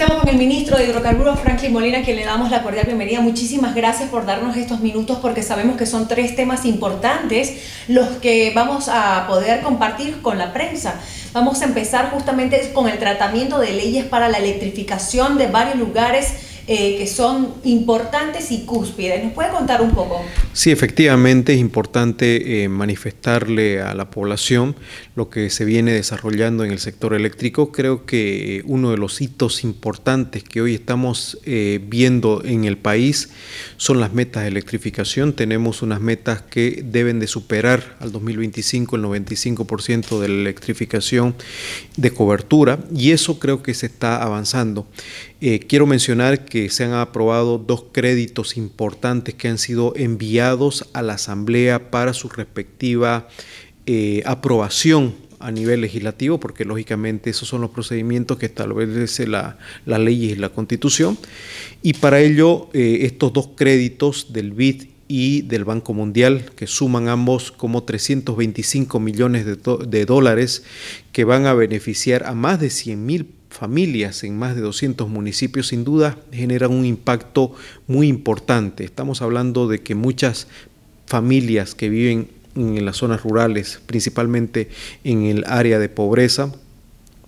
Estamos con el ministro de Hidrocarburos, Franklin Molina, que le damos la cordial bienvenida. Muchísimas gracias por darnos estos minutos porque sabemos que son tres temas importantes los que vamos a poder compartir con la prensa. Vamos a empezar justamente con el tratamiento de leyes para la electrificación de varios lugares eh, que son importantes y cúspides. ¿Nos puede contar un poco? Sí, efectivamente es importante eh, manifestarle a la población lo que se viene desarrollando en el sector eléctrico. Creo que uno de los hitos importantes que hoy estamos eh, viendo en el país son las metas de electrificación. Tenemos unas metas que deben de superar al 2025 el 95% de la electrificación de cobertura y eso creo que se está avanzando. quiero mencionar que se han aprobado dos créditos importantes que han sido enviados a la Asamblea para su respectiva eh, aprobación a nivel legislativo, porque lógicamente esos son los procedimientos que establece la, las leyes y la constitución. Y para ello, eh, estos dos créditos del BID y del Banco Mundial, que suman ambos como 325 millones de, de dólares, que van a beneficiar a más de 100 mil familias en más de 200 municipios sin duda generan un impacto muy importante. Estamos hablando de que muchas familias que viven en las zonas rurales, principalmente en el área de pobreza,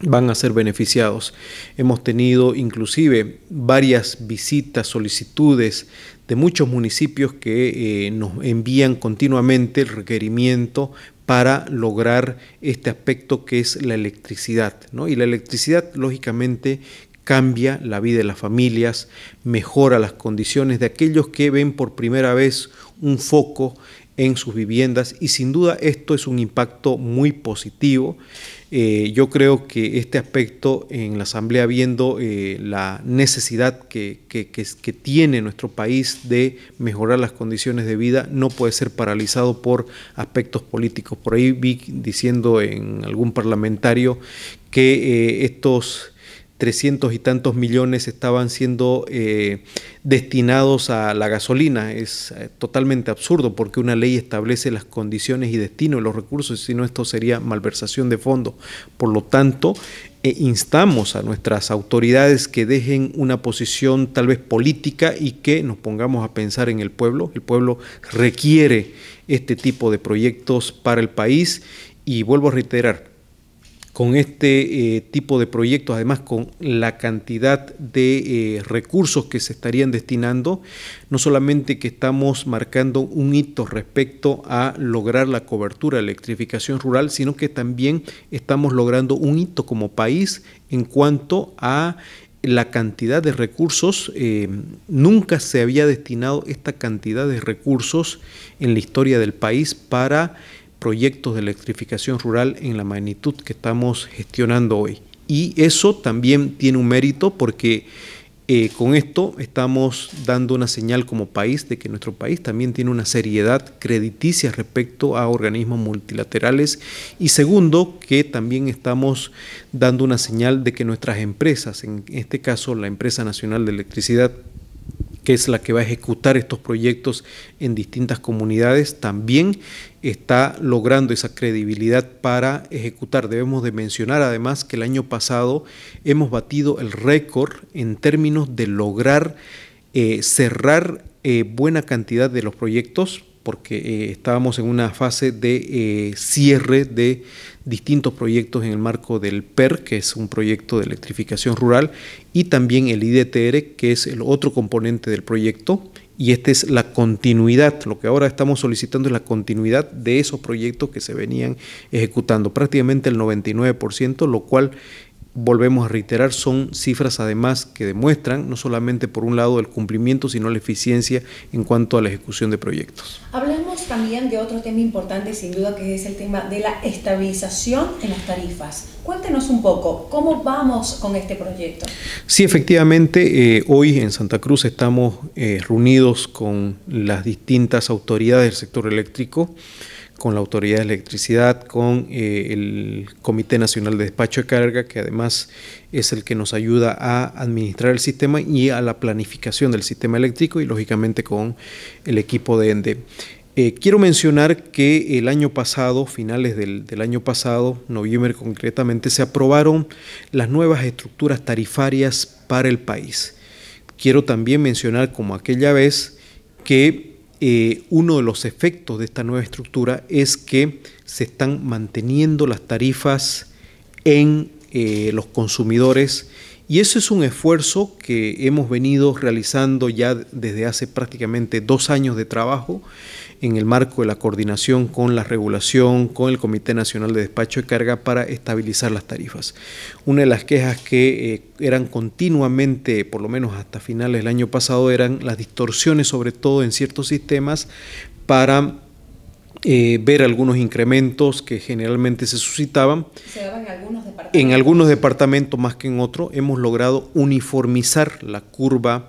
van a ser beneficiados. Hemos tenido inclusive varias visitas, solicitudes de muchos municipios que eh, nos envían continuamente el requerimiento para lograr este aspecto que es la electricidad. Y la electricidad, lógicamente, cambia la vida de las familias, mejora las condiciones de aquellos que ven por primera vez un foco en sus viviendas y sin duda esto es un impacto muy positivo eh, yo creo que este aspecto en la Asamblea, viendo eh, la necesidad que, que, tiene nuestro país de mejorar las condiciones de vida, no puede ser paralizado por aspectos políticos. Por ahí vi diciendo en algún parlamentario que eh, estos 300 y tantos millones estaban siendo eh, destinados a la gasolina. Es eh, totalmente absurdo porque una ley establece las condiciones y destino de los recursos, si no esto sería malversación de fondos. Por lo tanto, eh, instamos a nuestras autoridades que dejen una posición tal vez política y que nos pongamos a pensar en el pueblo. El pueblo requiere este tipo de proyectos para el país y vuelvo a reiterar, con este eh, tipo de proyectos, además con la cantidad de eh, recursos que se estarían destinando, no solamente que estamos marcando un hito respecto a lograr la cobertura de electrificación rural, sino que también estamos logrando un hito como país en cuanto a la cantidad de recursos, eh, nunca se había destinado esta cantidad de recursos en la historia del país para proyectos de electrificación rural en la magnitud que estamos gestionando hoy. Y eso también tiene un mérito porque eh, con esto estamos dando una señal como país de que nuestro país también tiene una seriedad crediticia respecto a organismos multilaterales y segundo, que también estamos dando una señal de que nuestras empresas, en este caso la Empresa Nacional de Electricidad, que es la que va a ejecutar estos proyectos en distintas comunidades, también está logrando esa credibilidad para ejecutar. Debemos de mencionar además que el año pasado hemos batido el récord en términos de lograr eh, cerrar eh, buena cantidad de los proyectos porque eh, estábamos en una fase de eh, cierre de distintos proyectos en el marco del PER, que es un proyecto de electrificación rural, y también el IDTR, que es el otro componente del proyecto, y esta es la continuidad. Lo que ahora estamos solicitando es la continuidad de esos proyectos que se venían ejecutando, prácticamente el 99%, lo cual volvemos a reiterar, son cifras además que demuestran no solamente por un lado el cumplimiento, sino la eficiencia en cuanto a la ejecución de proyectos. Hablamos también de otro tema importante, sin duda, que es el tema de la estabilización en las tarifas. Cuéntenos un poco, ¿cómo vamos con este proyecto? Sí, efectivamente, eh, hoy en Santa Cruz estamos eh, reunidos con las distintas autoridades del sector eléctrico con la Autoridad de Electricidad, con eh, el Comité Nacional de Despacho de Carga, que además es el que nos ayuda a administrar el sistema y a la planificación del sistema eléctrico y lógicamente con el equipo de ENDE. Eh, quiero mencionar que el año pasado, finales del, del, año pasado, noviembre concretamente, se aprobaron las nuevas estructuras tarifarias para el país. Quiero también mencionar, como aquella vez, que eh, uno de los efectos de esta nueva estructura es que se están manteniendo las tarifas en eh, los consumidores y eso es un esfuerzo que hemos venido realizando ya desde hace prácticamente dos años de trabajo en el marco de la coordinación con la regulación, con el Comité Nacional de Despacho de Carga para estabilizar las tarifas. Una de las quejas que eh, eran continuamente, por lo menos hasta finales del año pasado, eran las distorsiones, sobre todo en ciertos sistemas, para eh, ver algunos incrementos que generalmente se suscitaban. en algunos departamentos. En algunos departamentos más que en otros. Hemos logrado uniformizar la curva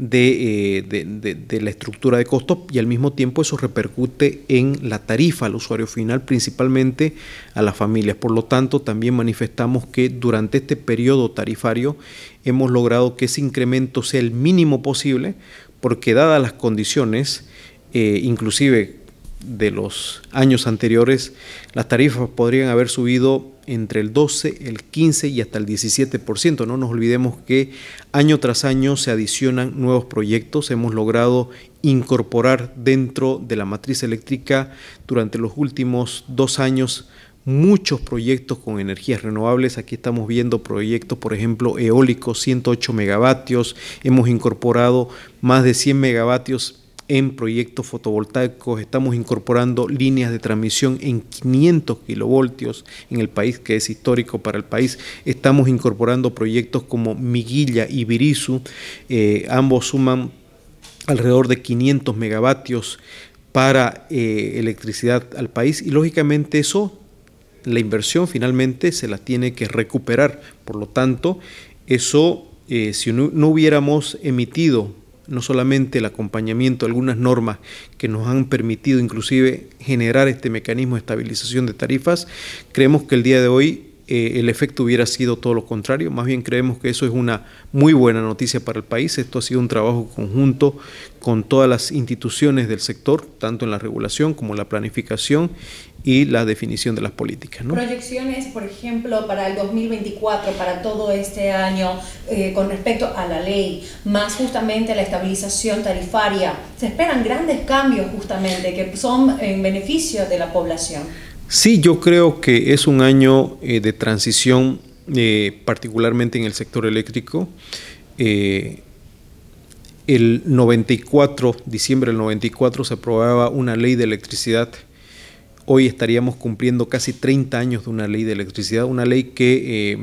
eh, de, la estructura de costos y al mismo tiempo eso repercute en la tarifa al usuario final, principalmente a las familias. Por lo tanto, también manifestamos que durante este periodo tarifario hemos logrado que ese incremento sea el mínimo posible, porque dadas las condiciones, eh, inclusive de los años anteriores, las tarifas podrían haber subido entre el 12, el 15 y hasta el 17%. No nos olvidemos que año tras año se adicionan nuevos proyectos. Hemos logrado incorporar dentro de la matriz eléctrica durante los últimos dos años muchos proyectos con energías renovables. Aquí estamos viendo proyectos, por ejemplo, eólicos, 108 megavatios. Hemos incorporado más de 100 megavatios en proyectos fotovoltaicos, estamos incorporando líneas de transmisión en 500 kilovoltios en el país, que es histórico para el país, estamos incorporando proyectos como Miguilla y Virisu, eh, ambos suman alrededor de 500 megavatios para eh, electricidad al país y lógicamente eso, la inversión finalmente se la tiene que recuperar, por lo tanto, eso, eh, si no hubiéramos emitido no solamente el acompañamiento, algunas normas que nos han permitido inclusive generar este mecanismo de estabilización de tarifas, creemos que el día de hoy eh, el efecto hubiera sido todo lo contrario. Más bien creemos que eso es una muy buena noticia para el país. Esto ha sido un trabajo conjunto con todas las instituciones del sector, tanto en la regulación como en la planificación y la definición de las políticas. Proyecciones, por ejemplo, para el 2024, para todo este año, eh, con respecto a la ley, más justamente la estabilización tarifaria. Se esperan grandes cambios justamente que son en beneficio de la población. Sí, yo creo que es un año eh, de transición, eh, particularmente en el sector eléctrico. el 94, diciembre del 94, se aprobaba una ley de electricidad hoy estaríamos cumpliendo casi 30 años de una ley de electricidad, una ley que eh,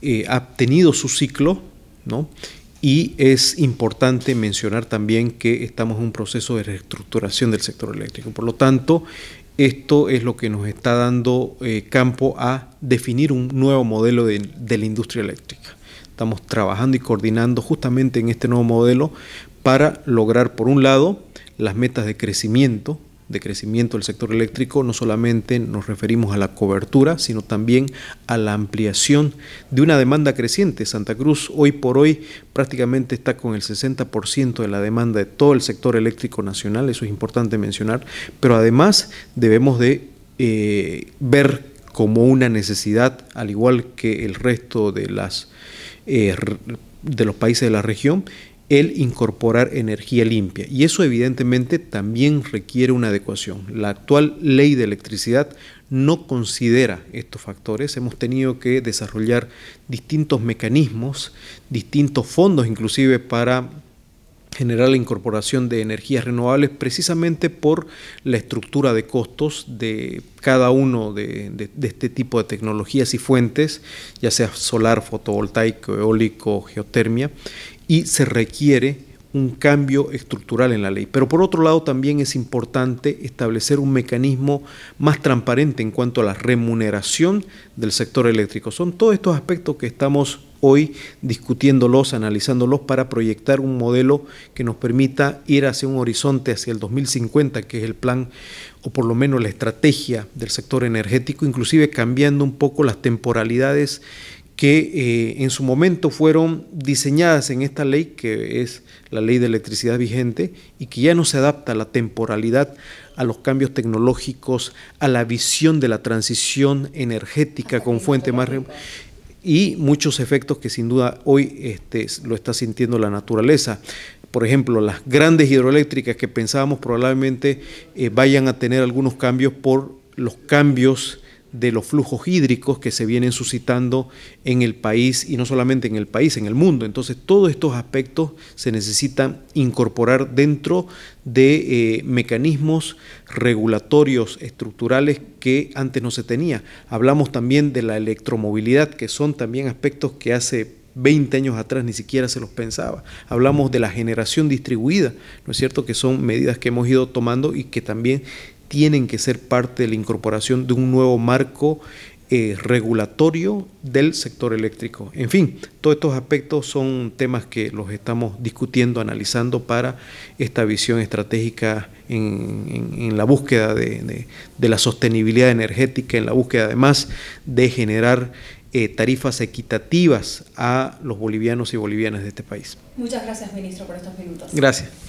eh, ha tenido su ciclo, ¿no? Y es importante mencionar también que estamos en un proceso de reestructuración del sector eléctrico. Por lo tanto, esto es lo que nos está dando eh, campo a definir un nuevo modelo de la industria eléctrica. Estamos trabajando y coordinando justamente en este nuevo modelo para lograr, por un lado, las metas de crecimiento de crecimiento del sector eléctrico, no solamente nos referimos a la cobertura, sino también a la ampliación de una demanda creciente. Santa Cruz hoy por hoy prácticamente está con el 60% de la demanda de todo el sector eléctrico nacional, eso es importante mencionar, pero además debemos de eh, ver como una necesidad, al igual que el resto de las... Eh, de los países de la región, el incorporar energía limpia. Y eso evidentemente también requiere una adecuación. La actual ley de electricidad no considera estos factores. Hemos tenido que desarrollar distintos mecanismos, distintos fondos inclusive para generar la incorporación de energías renovables precisamente por la estructura de costos de cada uno de, este tipo de tecnologías y fuentes, ya sea solar, fotovoltaico, eólico, geotermia, y se requiere un cambio estructural en la ley. Pero por otro lado también es importante establecer un mecanismo más transparente en cuanto a la remuneración del sector eléctrico. Son todos estos aspectos que estamos hoy discutiéndolos, analizándolos para proyectar un modelo que nos permita ir hacia un horizonte hacia el 2050, que es el plan o por lo menos la estrategia del sector energético, inclusive cambiando un poco las temporalidades que eh, en su momento fueron diseñadas en esta ley, que es la ley de electricidad vigente, y que ya no se adapta a la temporalidad, a los cambios tecnológicos, a la visión de la transición energética con fuente más... y muchos efectos que sin duda hoy este, lo está sintiendo la naturaleza. Por ejemplo, las grandes hidroeléctricas que pensábamos probablemente eh, vayan a tener algunos cambios por los cambios de los flujos hídricos que se vienen suscitando en el país y no solamente en el país, en el mundo. Entonces todos estos aspectos se necesitan incorporar dentro de eh, mecanismos regulatorios estructurales que antes no se tenía. Hablamos también de la electromovilidad, que son también aspectos que hace 20 años atrás ni siquiera se los pensaba. Hablamos de la generación distribuida, ¿no es cierto? Que son medidas que hemos ido tomando y que también tienen que ser parte de la incorporación de un nuevo marco eh, regulatorio del sector eléctrico. En fin, todos estos aspectos son temas que los estamos discutiendo, analizando para esta visión estratégica en, la búsqueda de, la sostenibilidad energética, en la búsqueda además de generar eh, tarifas equitativas a los bolivianos y bolivianas de este país. Muchas gracias, ministro, por estos minutos. Gracias.